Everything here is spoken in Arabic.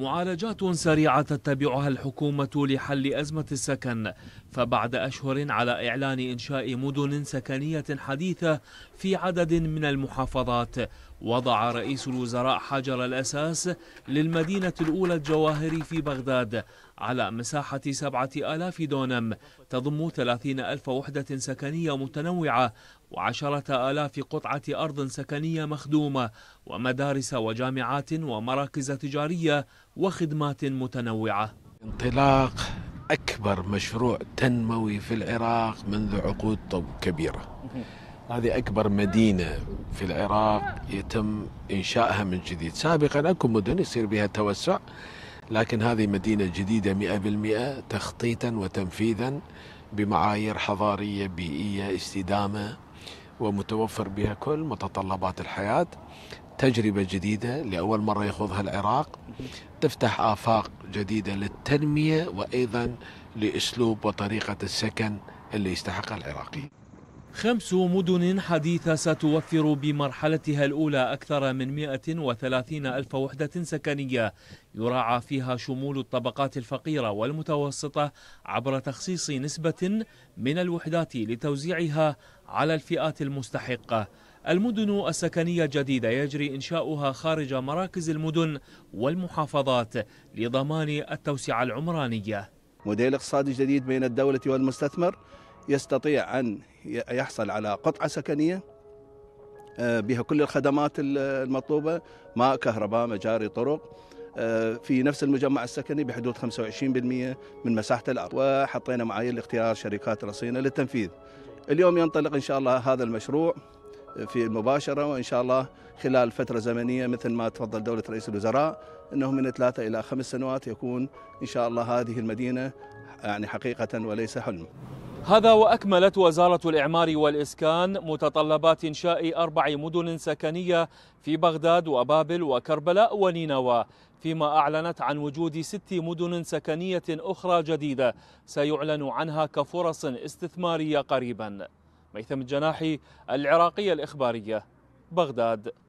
معالجات سريعة تتبعها الحكومة لحل أزمة السكن فبعد أشهر على إعلان إنشاء مدن سكنية حديثة في عدد من المحافظات وضع رئيس الوزراء حجر الأساس للمدينة الأولى الجواهري في بغداد على مساحة سبعة آلاف دونم تضم ثلاثين ألف وحدة سكنية متنوعة وعشرة آلاف قطعة أرض سكنية مخدومة ومدارس وجامعات ومراكز تجارية وخدمات متنوعة انطلاق أكبر مشروع تنموي في العراق منذ عقود كبيرة هذه أكبر مدينة في العراق يتم إنشائها من جديد سابقا أكو مدن يصير بها توسع لكن هذه مدينة جديدة 100% تخطيطا وتنفيذا بمعايير حضارية بيئية استدامة ومتوفر بها كل متطلبات الحياة تجربة جديدة لأول مرة يخوضها العراق تفتح آفاق جديدة للتنمية وأيضا لأسلوب وطريقة السكن اللي يستحقها العراقي خمس مدن حديثة ستوفر بمرحلتها الأولى أكثر من 130 ألف وحدة سكنية يراعى فيها شمول الطبقات الفقيرة والمتوسطة عبر تخصيص نسبة من الوحدات لتوزيعها على الفئات المستحقة المدن السكنية الجديدة يجري إنشاؤها خارج مراكز المدن والمحافظات لضمان التوسعة العمرانية موديل اقتصادي جديد بين الدولة والمستثمر يستطيع أن يحصل على قطعة سكنية آه، بها كل الخدمات المطلوبة ماء كهرباء مجاري طرق آه، في نفس المجمع السكني بحدود 25% من مساحة الأرض وحطينا معايير لاختيار شركات رصينة للتنفيذ اليوم ينطلق إن شاء الله هذا المشروع آه، في المباشرة وإن شاء الله خلال فترة زمنية مثل ما تفضل دولة رئيس الوزراء أنه من ثلاثة إلى خمس سنوات يكون إن شاء الله هذه المدينة يعني حقيقة وليس حلم هذا وأكملت وزارة الإعمار والإسكان متطلبات إنشاء أربع مدن سكنية في بغداد وبابل وكربلاء ونينوى فيما أعلنت عن وجود ست مدن سكنية أخرى جديدة سيعلن عنها كفرص استثمارية قريبا ميثم الجناحي العراقية الإخبارية بغداد